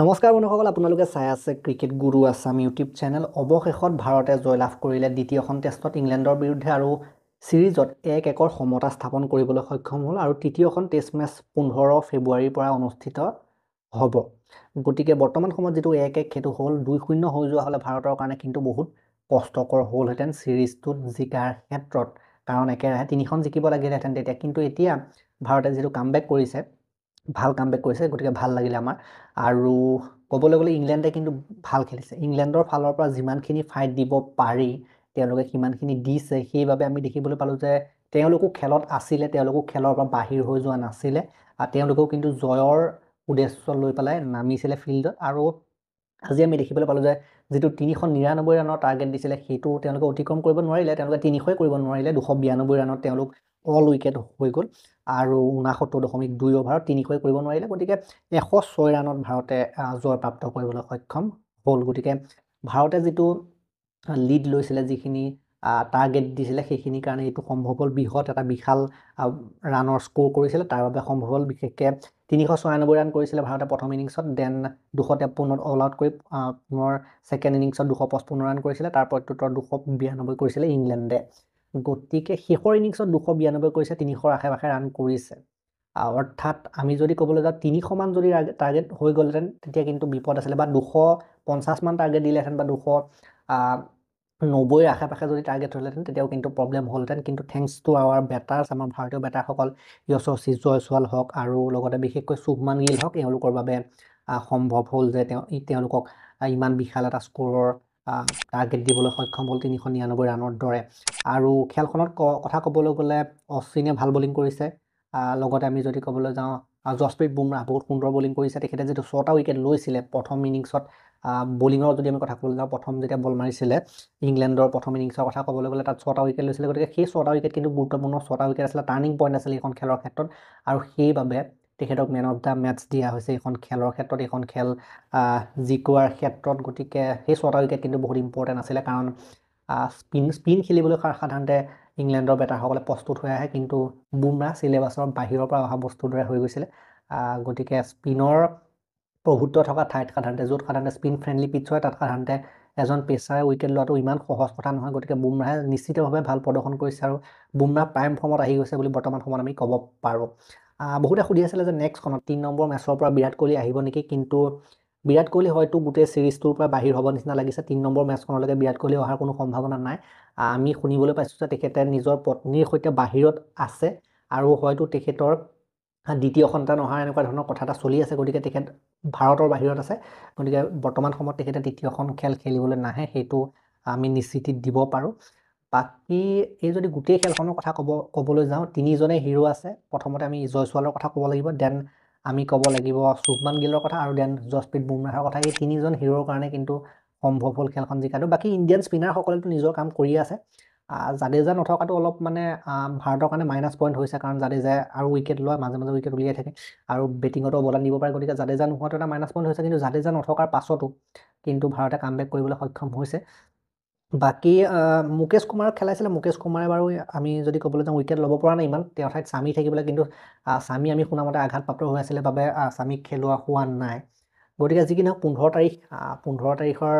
নমস্কাৰ বন্ধুসকল আপোনালোকে চাই আছে ক্ৰিকেট গুৰু আছাম ইউটিউব চেনেল অৱশেষত ভাৰতে জয়লাভ কৰিলে দ্বিতীয়খন টেষ্টত ইংলেণ্ডৰ বিৰুদ্ধে আৰু ছিৰিজত এক একৰ সমতা স্থাপন কৰিবলৈ সক্ষম হ'ল আৰু তৃতীয়খন টেষ্ট মেচ পোন্ধৰ ফেব্ৰুৱাৰীৰ পৰা অনুষ্ঠিত হ'ব গতিকে বৰ্তমান সময়ত যিটো এক এক সেইটো হ'ল দুই শূন্য হৈ যোৱা হ'লে ভাৰতৰ কাৰণে কিন্তু বহুত কষ্টকৰ হ'লহেঁতেন ছিৰিজটোত জিকাৰ ক্ষেত্ৰত কাৰণ একেৰাহে তিনিখন জিকিব লাগিলহেঁতেন তেতিয়া কিন্তু এতিয়া ভাৰতে যিটো কাম বেক কৰিছে ভাল কামবেক কৰিছে গতিকে ভাল লাগিলে আমাৰ আৰু ক'বলৈ গ'লে ইংলেণ্ডে কিন্তু ভাল খেলিছে ইংলেণ্ডৰ ফালৰ পৰা যিমানখিনি ফাইট দিব পাৰি তেওঁলোকে সিমানখিনি দিছে সেইবাবে আমি দেখিবলৈ পালোঁ যে তেওঁলোকো খেলত আছিলে তেওঁলোকো খেলৰ পৰা বাহিৰ হৈ যোৱা নাছিলে আৰু তেওঁলোকেও কিন্তু জয়ৰ উদ্দেশ্য লৈ পেলাই নামিছিলে ফিল্ডত আৰু আজি আমি দেখিবলৈ পালোঁ যে যিটো তিনিশ নিৰান্নব্বৈ ৰাণৰ টাৰ্গেট দিছিলে সেইটো তেওঁলোকে অতিক্ৰম কৰিব নোৱাৰিলে তেওঁলোকে তিনিশই কৰিব নোৱাৰিলে দুশ বিৰান্নব্বৈ ৰাণত তেওঁলোক অল উইকেট হৈ গ'ল আৰু ঊনাসত্তৰ দশমিক দুই অভাৰত তিনিশই কৰিব নোৱাৰিলে গতিকে এশ ছয় ৰাণত ভাৰতে জয়প্ৰাপ্ত কৰিবলৈ সক্ষম হ'ল গতিকে ভাৰতে যিটো লিড লৈছিলে যিখিনি টাৰ্গেট দিছিলে সেইখিনিৰ কাৰণে এইটো সম্ভৱ হ'ল বৃহৎ এটা বিশাল ৰাণৰ স্ক'ৰ কৰিছিলে তাৰ বাবে সম্ভৱ হ'ল বিশেষকৈ তিনিশ ছয়ানব্বৈ ৰাণ কৰিছিলে ভাৰতে প্ৰথম ইনিংছত দেন দুশ তেপন্নত অল আউট কৰি পুনৰ ছেকেণ্ড ইনিংছত দুশ পঁচপন্ন ৰাণ কৰিছিলে তাৰ প্ৰত্যুত্তৰ দুশ বিৰান্নব্বৈ কৰিছিলে ইংলেণ্ডে গতিকে শেষৰ ইনিংছত দুশ বিৰানব্বৈ কৰিছে তিনিশৰ আশে পাশে ৰান কৰিছে অৰ্থাৎ আমি যদি ক'বলৈ যাওঁ তিনিশমান যদি টাৰ্গেট হৈ গ'লহেঁতেন তেতিয়া কিন্তু বিপদ আছিলে বা দুশ পঞ্চাছমান টাৰ্গেট দিলেহেঁতেন বা দুশ নব্বৈৰ আশে পাশে যদি টাৰ্গেট হ'লহেঁতেন তেতিয়াও কিন্তু প্ৰব্লেম হ'লহেঁতেন কিন্তু থেংকছ টু আৱাৰ বেটাৰ্ছ আমাৰ ভাৰতীয় বেটাৰসকল য়শস্বী জয়ছোৱাল হওক আৰু লগতে বিশেষকৈ শুভমান গিল হওক এওঁলোকৰ বাবে সম্ভৱ হ'ল যে তেওঁ তেওঁলোকক ইমান বিশাল এটা স্ক'ৰৰ টাৰ্গেট দিবলৈ সক্ষম হ'ল তিনিশ নিৰানব্বৈ ৰাণৰ দৰে আৰু খেলখনত কথা ক'বলৈ গ'লে অশ্বিনে ভাল বলিং কৰিছে লগতে আমি যদি ক'বলৈ যাওঁ যশপ্ৰীত বুমৰাহ বহুত সুন্দৰ বলিং কৰিছে তেখেতে যিটো ছটা উইকেট লৈছিলে প্ৰথম ইনিংছত বলিঙৰ যদি আমি কথা ক'বলৈ যাওঁ প্ৰথম যেতিয়া বল মাৰিছিলে ইংলেণ্ডৰ প্ৰথম ইনিংছৰ কথা ক'বলৈ গ'লে তাত ছটা উইকেট লৈছিলে গতিকে সেই ছটা উইকেট কিন্তু গুৰুত্বপূৰ্ণ ছটা উইকেট আছিলে টাৰ্ণিং পইণ্ট আছিলে এইখন খেলৰ ক্ষেত্ৰত আৰু সেইবাবে তেখেতক মেন অফ দ্য মেটচ দিয়া হৈছে এইখন খেলৰ ক্ষেত্ৰত এইখন খেল জিকোৱাৰ ক্ষেত্ৰত গতিকে সেই ছটা উইকেট কিন্তু বহুত ইম্পৰ্টেণ্ট আছিলে কাৰণ স্পিন স্পিন খেলিবলৈ সাধাৰণতে ইংলেণ্ডৰ বেটাৰসকলে প্ৰস্তুত হৈ আহে কিন্তু বুমৰা চিলেবাছৰ বাহিৰৰ পৰা অহা বস্তুৰ দৰে হৈ গৈছিলে গতিকে স্পিনৰ প্ৰভুত্ব থকা ঠাইত সাধাৰণতে য'ত সাধাৰণতে স্পিন ফ্ৰেণ্ডলি পিটছ হয় তাত সাধাৰণতে এজন পেচাৰে উইকেট লোৱাটো ইমান সহজ কথা নহয় গতিকে বুমৰাহে নিশ্চিতভাৱে ভাল প্ৰদৰ্শন কৰিছে আৰু বুমৰাহ প্ৰাইম ফৰ্মত আহি গৈছে বুলি বৰ্তমান সময়ত আমি ক'ব পাৰোঁ বহুতে সুধি আছিলে যে নেক্সটখনত তিনি নম্বৰ মেচৰ পৰা বিৰাট কোহলি আহিব নেকি কিন্তু বিৰাট কোহলি হয়তো গোটেই ছিৰিজটোৰ পৰা বাহিৰ হ'ব নিচিনা লাগিছে তিনি নম্বৰ মেচখনলৈকে বিৰাট কোহলি অহাৰ কোনো সম্ভাৱনা নাই আমি শুনিবলৈ পাইছোঁ যে তেখেতে নিজৰ পত্নীৰ সৈতে বাহিৰত আছে আৰু হয়তো তেখেতৰ দ্বিতীয় সন্তান অহাৰ এনেকুৱা ধৰণৰ কথা এটা চলি আছে গতিকে তেখেত ভাৰতৰ বাহিৰত আছে গতিকে বৰ্তমান সময়ত তেখেতে তৃতীয়খন খেল খেলিবলৈ নাহে সেইটো আমি নিশ্চিতি দিব পাৰোঁ বাকী এই যদি গোটেই খেলখনৰ কথা ক'ব ক'বলৈ যাওঁ তিনিজনে হিৰো আছে প্ৰথমতে আমি জয়ছোৱালৰ কথা ক'ব লাগিব দেন আমি ক'ব লাগিব শুভমান গিলৰ কথা আৰু দেন জছপ্ৰীত বুমৰাহৰ কথা এই তিনিজন হিৰোৰ কাৰণে কিন্তু সম্ভৱ হ'ল খেলখন জিকাটো বাকী ইণ্ডিয়ান স্পিনাৰসকলেতো নিজৰ কাম কৰিয়ে আছে জাদেজা নথকাটো অলপ মানে ভাৰতৰ কাৰণে মাইনাছ পইণ্ট হৈছে কাৰণ জাদেজাই আৰু উইকেট লয় মাজে মাজে উইকেট উলিয়াই থাকে আৰু বেটিঙতো অৱদান দিব পাৰে গতিকে জাদেজা নোহোৱাটো এটা মাইনাছ পইণ্ট হৈছে কিন্তু জাদেজা নথকাৰ পাছতো কিন্তু ভাৰতে কাম বেক কৰিবলৈ সক্ষম হৈছে বাকী মুকেশ কুমাৰক খেলাইছিলে মুকেশ কুমাৰে বাৰু আমি যদি ক'বলৈ যাওঁ উইকেট ল'ব পৰা নাই ইমান তেওঁৰ ঠাইত স্বামী থাকিবলৈ কিন্তু স্বামী আমি শুনামতে আঘাতপ্ৰাপ্ত হৈ আছিলে বাবে স্বামীক খেলোৱা হোৱা নাই গতিকে যি কি নহওক পোন্ধৰ তাৰিখ পোন্ধৰ তাৰিখৰ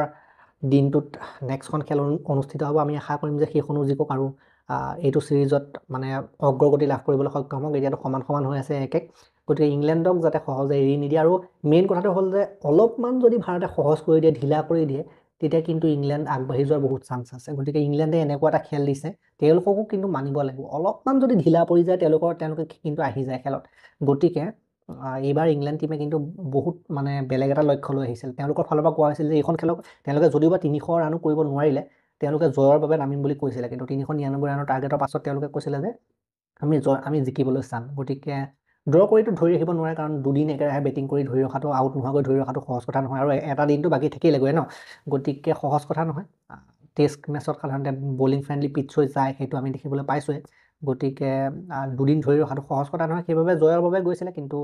দিনটোত নেক্সটখন খেল অনুষ্ঠিত হ'ব আমি আশা কৰিম যে সেইখনো জিকক আৰু এইটো ছিৰিজত মানে অগ্ৰগতি লাভ কৰিবলৈ সক্ষম হওক এতিয়াতো সমান সমান হৈ আছে এক এক গতিকে ইংলেণ্ডক যাতে সহজে এৰি নিদিয়ে আৰু মেইন কথাটো হ'ল যে অলপমান যদি ভাৰতে সহজ কৰি দিয়ে ঢিলা কৰি দিয়ে তেতিয়া কিন্তু ইংলেণ্ড আগবাঢ়ি যোৱাৰ বহুত চান্স আছে গতিকে ইংলেণ্ডে এনেকুৱা এটা খেল দিছে তেওঁলোককো কিন্তু মানিব লাগিব অলপমান যদি ঢিলা পৰি যায় তেওঁলোকৰ তেওঁলোকে কিন্তু আহি যায় খেলত গতিকে এইবাৰ ইংলেণ্ড টিমে কিন্তু বহুত মানে বেলেগ এটা লক্ষ্য লৈ আহিছিল তেওঁলোকৰ ফালৰ পৰা কোৱা হৈছিল যে এইখন খেলক তেওঁলোকে যদিও বা তিনিশ ৰাণো কৰিব নোৱাৰিলে তেওঁলোকে জয়ৰ বাবে নামিম বুলি কৈছিলে কিন্তু তিনিশ নিৰানব্বৈ ৰাণৰ টাৰ্গেটৰ পাছত তেওঁলোকে কৈছিলে যে আমি জয় আমি জিকিবলৈ চাম গতিকে ড্ৰ কৰিতো ধৰি ৰাখিব নোৱাৰে কাৰণ দুদিন একেৰাহে বেটিং কৰি ধৰি ৰখাটো আউট নোহোৱাকৈ ধৰি ৰখাটো সহজ কথা নহয় আৰু এটা দিনটো বাকী থাকিলেগৈ ন গতিকে সহজ কথা নহয় টেষ্ট মেচত সাধাৰণতে বলিং ফ্ৰেণ্ডলি পিটছ হৈ যায় সেইটো আমি দেখিবলৈ পাইছোঁৱেই গতিকে দুদিন ধৰি ৰখাটো সহজ কথা নহয় সেইবাবে জয়ৰ বাবে গৈছিলে কিন্তু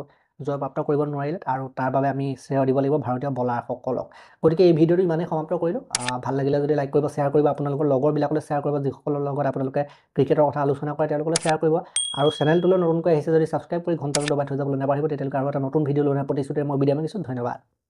জয়প্ৰাপ্ত কৰিব নোৱাৰিলে আৰু তাৰ বাবে আমি শ্ৰেয় দিব লাগিব ভাৰতীয় বলাৰসকলক গতিকে এই ভিডিঅ'টো ইমানেই সমাপ্ত কৰিলোঁ ভাল লাগিলে যদি লাইক কৰিব শ্বেয়াৰ কৰিব আপোনালোকৰ লগৰবিলাকলৈ শ্বেয়াৰ কৰিব যিসকলৰ লগত আপোনালোকে ক্ৰিকেটৰ কথা আলোচনা কৰে তেওঁলোকলৈ শ্বেয়াৰ কৰিব আৰু চেনেলটোলৈ নতুনকৈ আহিছে যদি ছাবস্ক্ৰাইব কৰি ঘণ্টাটো দবাই থৈ যাবলৈ নাপাহৰিব তেতিয়ালোকে আৰু এটা নতুন ভিডিঅ' লৈ প্ৰতিশ্ৰুতিৰে মই বিদায় মাগিছোঁ ধন্যবাদ